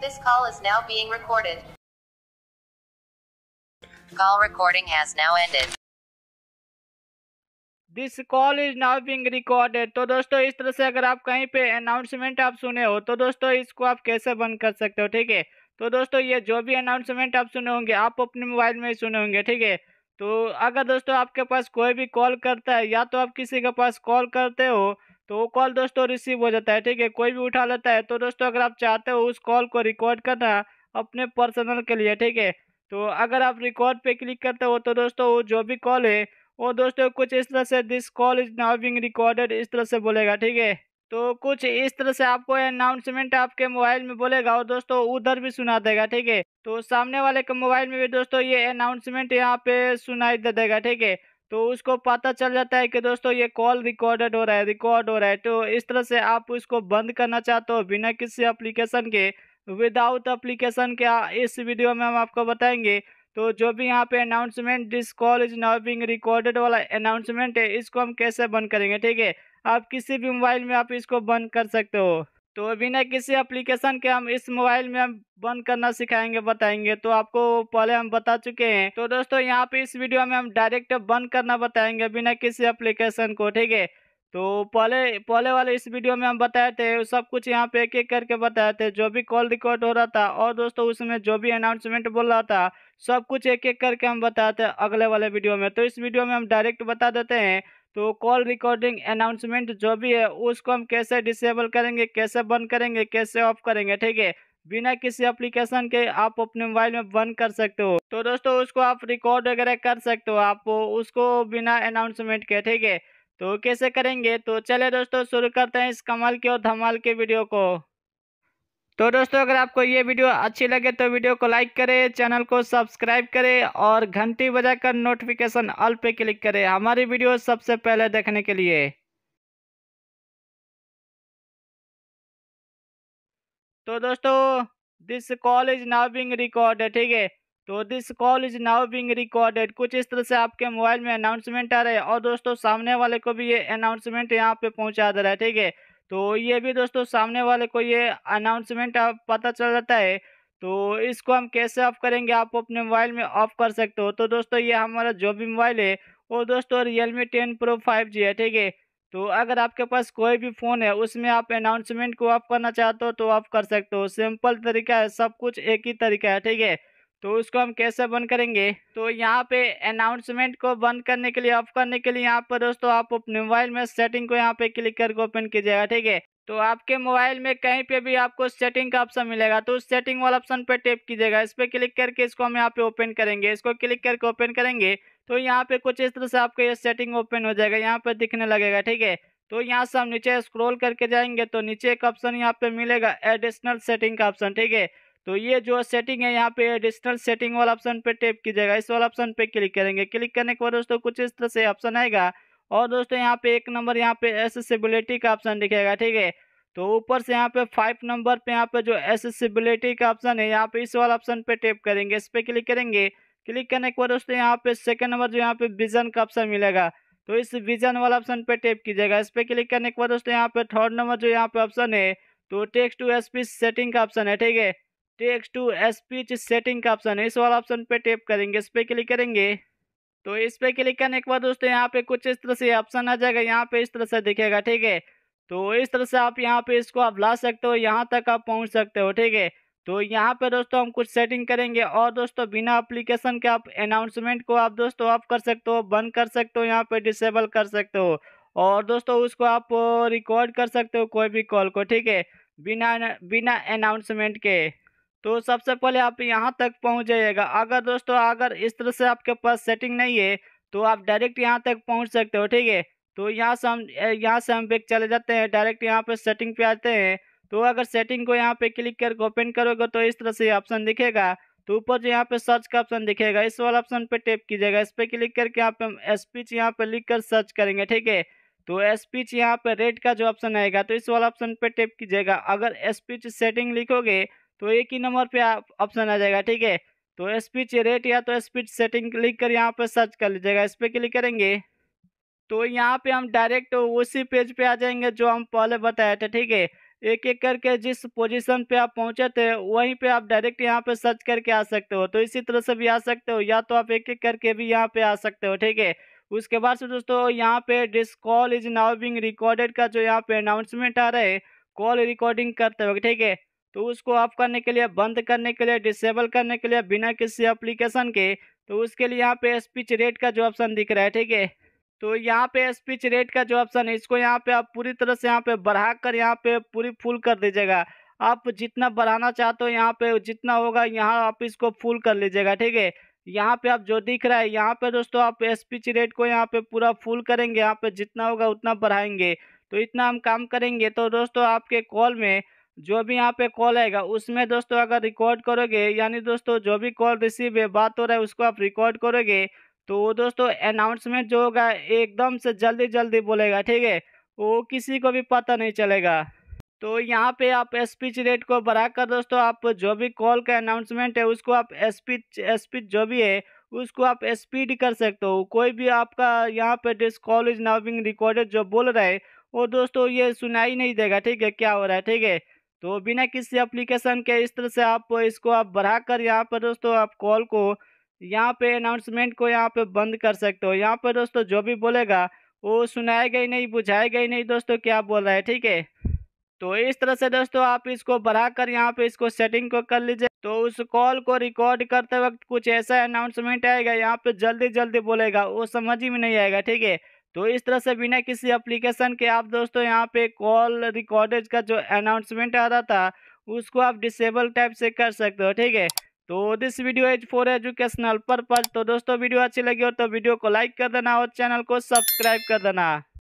This call is now being recorded. Call recording has now ended. This call is now being recorded तो दोस्तों इस तरह से अगर आप कहीं पे अनाउंसमेंट आप सुने हो तो दोस्तों इसको आप कैसे बंद कर सकते हो ठीक है तो दोस्तों ये जो भी अनाउंसमेंट आप सुने होंगे आप अपने मोबाइल में ही सुने होंगे ठीक है तो अगर दोस्तों आपके पास कोई भी कॉल करता है या तो आप किसी के पास कॉल करते हो तो वो कॉल दोस्तों रिसीव हो जाता है ठीक है कोई भी उठा लेता है तो दोस्तों अगर आप चाहते हो उस कॉल को रिकॉर्ड करना अपने पर्सनल के लिए ठीक है तो अगर आप रिकॉर्ड पे क्लिक करते हो तो दोस्तों वो जो भी कॉल है वो दोस्तों कुछ इस तरह से this call is now being recorded इस तरह से बोलेगा ठीक है तो कुछ इस तरह से आपको अनाउंसमेंट आपके मोबाइल में बोलेगा और दोस्तों उधर भी सुना देगा ठीक है तो सामने वाले के मोबाइल में भी दोस्तों ये अनाउंसमेंट यहाँ पे सुनाई दे देगा ठीक है तो उसको पता चल जाता है कि दोस्तों ये कॉल रिकॉर्डेड हो रहा है रिकॉर्ड हो रहा है तो इस तरह से आप उसको बंद करना चाहते हो बिना किसी एप्लीकेशन के विदाउट एप्लीकेशन के इस वीडियो में हम आपको बताएंगे तो जो भी यहाँ पे announcement this call is now being recorded वाला अनाउंसमेंट है इसको हम कैसे बंद करेंगे ठीक है आप किसी भी मोबाइल में आप इसको बंद कर सकते हो तो बिना किसी एप्लीकेशन के हम इस मोबाइल में हम बंद करना सिखाएंगे बताएंगे तो आपको पहले हम बता चुके हैं तो दोस्तों यहाँ पे इस वीडियो में हम डायरेक्ट बंद करना बताएंगे बिना किसी एप्लीकेशन को ठीक है तो पहले पहले वाले इस वीडियो में हम बताए थे सब कुछ यहाँ पे एक एक करके बताए थे जो भी कॉल रिकॉर्ड हो रहा था और दोस्तों उसमें जो भी अनाउंसमेंट बोल रहा था सब कुछ एक एक करके हम बताए थे अगले वाले वीडियो में तो इस वीडियो में हम डायरेक्ट बता देते हैं तो कॉल रिकॉर्डिंग अनाउंसमेंट जो भी है उसको हम कैसे डिसेबल करेंगे कैसे बंद करेंगे कैसे ऑफ करेंगे ठीक है बिना किसी एप्लीकेशन के आप अपने मोबाइल में बंद कर सकते हो तो दोस्तों उसको आप रिकॉर्ड वगैरह कर सकते हो आप उसको बिना अनाउंसमेंट के ठीक है तो कैसे करेंगे तो चले दोस्तों शुरू करते हैं इस कमाल के और धमाल के वीडियो को तो दोस्तों अगर आपको ये वीडियो अच्छी लगे तो वीडियो को लाइक करें चैनल को सब्सक्राइब करें और घंटी बजाकर नोटिफिकेशन ऑल पे क्लिक करें हमारी वीडियो सबसे पहले देखने के लिए तो दोस्तों this call is now being recorded ठीक है तो this call is now being recorded कुछ इस तरह से आपके मोबाइल में अनाउंसमेंट आ रहे हैं और दोस्तों सामने वाले को भी ये अनाउंसमेंट यहाँ पे पहुँचा दे रहा है ठीक है तो ये भी दोस्तों सामने वाले को ये अनाउंसमेंट पता चल जाता है तो इसको हम कैसे ऑफ करेंगे आप अपने मोबाइल में ऑफ कर सकते हो तो दोस्तों ये हमारा जो भी मोबाइल है वो दोस्तों Realme ten pro five G है ठीक है तो अगर आपके पास कोई भी फ़ोन है उसमें आप अनाउंसमेंट को ऑफ करना चाहते हो तो ऑफ कर सकते हो सिंपल तरीका है सब कुछ एक ही तरीका है ठीक है तो उसको हम कैसे बंद करेंगे तो यहाँ पे अनाउंसमेंट को बंद करने के लिए ऑफ करने के लिए यहाँ पर दोस्तों आप अपने मोबाइल में सेटिंग को यहाँ पे क्लिक करके ओपन कीजिएगा ठीक है तो आपके मोबाइल में कहीं पे भी आपको सेटिंग का ऑप्शन मिलेगा तो उस सेटिंग वाला ऑप्शन पे टैप कीजिएगा इस पर क्लिक करके इसको हम यहाँ पे ओपन करेंगे इसको क्लिक करके ओपन करेंगे तो यहाँ पे कुछ इस तरह से आपका ये सेटिंग ओपन हो जाएगा यहाँ पे दिखने लगेगा ठीक है तो यहाँ से हम नीचे स्क्रोल करके जाएंगे तो नीचे एक ऑप्शन यहाँ पे मिलेगा एडिशनल सेटिंग का ऑप्शन ठीक है तो ये जो सेटिंग है यहाँ पे एडिशनल सेटिंग वाला ऑप्शन पे टैप कीजिएगा इस वाला ऑप्शन पे क्लिक करेंगे क्लिक करने के बाद दोस्तों कुछ इस तरह से ऑप्शन आएगा और दोस्तों यहाँ पे एक नंबर यहाँ पे एसेसिबिलिटी का ऑप्शन दिखेगा ठीक है तो ऊपर से यहाँ पे फाइव नंबर पे यहाँ पे जो एसेसिबिलिटी का ऑप्शन है यहाँ पे इस वाला ऑप्शन पे टैप करेंगे इस पर क्लिक करेंगे क्लिक करने के बाद दोस्तों यहाँ पे सेकंड नंबर जो यहाँ पे विजन का ऑप्शन मिलेगा तो इस विजन वाला ऑप्शन पे टैप कीजिएगा इस पर क्लिक करने के बाद दोस्तों यहाँ पे थर्ड नंबर जो यहाँ पे ऑप्शन है तो टेक्स्ट टू एस सेटिंग का ऑप्शन है ठीक है टेक्स्ट टू स्पीच सेटिंग का ऑप्शन है इस वाला ऑप्शन पे टेप करेंगे इस पर क्लिक करेंगे तो इस पर क्लिक करने के बाद दोस्तों यहाँ पे कुछ इस तरह से ऑप्शन आ जाएगा यहाँ पे इस तरह से दिखेगा ठीक है तो इस तरह से आप यहाँ पे इसको आप ला सकते हो यहाँ तक आप पहुँच सकते हो ठीक है तो यहाँ पे दोस्तों हम कुछ सेटिंग करेंगे और दोस्तों बिना एप्लीकेशन के आप अनाउंसमेंट को आप दोस्तों ऑफ कर सकते हो बंद कर सकते हो यहाँ पे डिसेबल कर सकते हो और दोस्तों उसको आप रिकॉर्ड कर सकते हो कोई भी कॉल को ठीक है बिना बिना अनाउंसमेंट के तो सबसे पहले आप यहाँ तक पहुँच जाइएगा अगर दोस्तों अगर इस तरह से आपके पास सेटिंग नहीं है तो आप डायरेक्ट यहाँ तक पहुँच सकते हो ठीक है तो यहाँ से हम यहाँ से हम बैग चले जाते हैं डायरेक्ट यहाँ पर सेटिंग पे आते हैं तो अगर सेटिंग को यहाँ पे क्लिक करके ओपन करोगे तो इस तरह से ऑप्शन दिखेगा तो ऊपर जो यहाँ पे सर्च का ऑप्शन दिखेगा इस वाला ऑप्शन पे टैप कीजिएगा इस पर क्लिक करके यहाँ पे हम स्पीच यहाँ पे लिख कर सर्च करेंगे ठीक है तो स्पीच यहाँ पे रेड का जो ऑप्शन आएगा तो इस वाला ऑप्शन पे टैप कीजिएगा अगर स्पीच सेटिंग लिखोगे तो एक ही नंबर पे ऑप्शन आ जाएगा ठीक है तो स्पीच रेट या तो स्पीच सेटिंग क्लिक कर यहाँ पर सर्च कर लीजिएगा इस पर क्लिक करेंगे तो यहाँ पे हम डायरेक्ट उसी पेज पे आ जाएंगे जो हम पहले बताए थे ठीक है एक एक करके जिस पोजीशन पे आप पहुँचे थे वहीं पे आप डायरेक्ट यहाँ पे सर्च करके आ सकते हो तो इसी तरह से भी आ सकते हो या तो आप एक एक करके भी यहाँ पे आ सकते हो ठीक है उसके बाद से दोस्तों यहाँ पे this call is now being recorded का जो यहाँ पे अनाउंसमेंट आ रहा है कॉल रिकॉर्डिंग करते हो ठीक है तो उसको ऑफ करने के लिए बंद करने के लिए डिसेबल करने के लिए बिना किसी एप्लीकेशन के तो उसके लिए यहाँ पे स्पीच रेट का जो ऑप्शन दिख रहा है ठीक है तो यहाँ पे स्पीच रेट का जो ऑप्शन है इसको यहाँ पे आप पूरी तरह से यहाँ पे बढ़ा कर यहाँ पे पूरी फुल कर दीजिएगा आप जितना बढ़ाना चाहते हो यहाँ पे जितना होगा यहाँ आप इसको फुल कर लीजिएगा ठीक है यहाँ पे आप जो दिख रहा है यहाँ पे दोस्तों आप स्पीच रेट को यहाँ पे पूरा फुल करेंगे यहाँ पे जितना होगा उतना बढ़ाएंगे तो इतना हम काम करेंगे तो दोस्तों आपके कॉल में जो भी यहाँ पे कॉल आएगा उसमें दोस्तों अगर रिकॉर्ड करोगे यानी दोस्तों जो भी कॉल रिसीव है बात हो रहा है उसको आप रिकॉर्ड करोगे तो दोस्तों अनाउंसमेंट जो होगा एकदम से जल्दी जल्दी बोलेगा ठीक है वो किसी को भी पता नहीं चलेगा तो यहाँ पे आप स्पीच रेट को बढ़ाकर दोस्तों आप जो भी कॉल का अनाउंसमेंट है उसको आप स्पीच स्पीच जो भी है उसको आप स्पीड कर सकते हो कोई भी आपका यहाँ पे this call is now being recorded जो बोल रहा है वो दोस्तों ये सुनाई नहीं देगा ठीक है क्या हो रहा है ठीक है तो बिना किसी एप्लीकेशन के इस तरह से आप इसको आप बढ़ाकर यहाँ पर दोस्तों आप कॉल को यहाँ पे अनाउंसमेंट को यहाँ पे बंद कर सकते हो यहाँ पर दोस्तों जो भी बोलेगा वो सुनाएगा ही नहीं बुझाएगा ही नहीं दोस्तों क्या बोल रहा है ठीक है तो इस तरह से दोस्तों आप इसको बढ़ाकर यहाँ पे इसको सेटिंग को कर लीजिए तो उस कॉल को रिकॉर्ड करते वक्त कुछ ऐसा अनाउंसमेंट आएगा यहाँ पे जल्दी जल्दी बोलेगा वो समझ ही में नहीं आएगा ठीक है तो इस तरह से बिना किसी एप्लीकेशन के आप दोस्तों यहाँ पे कॉल रिकॉर्डेज का जो अनाउंसमेंट आ रहा था उसको आप डिसेबल टाइप से कर सकते हो ठीक है तो this video is for educational purpose तो दोस्तों वीडियो अच्छी लगी हो तो वीडियो को लाइक कर देना और चैनल को सब्सक्राइब कर देना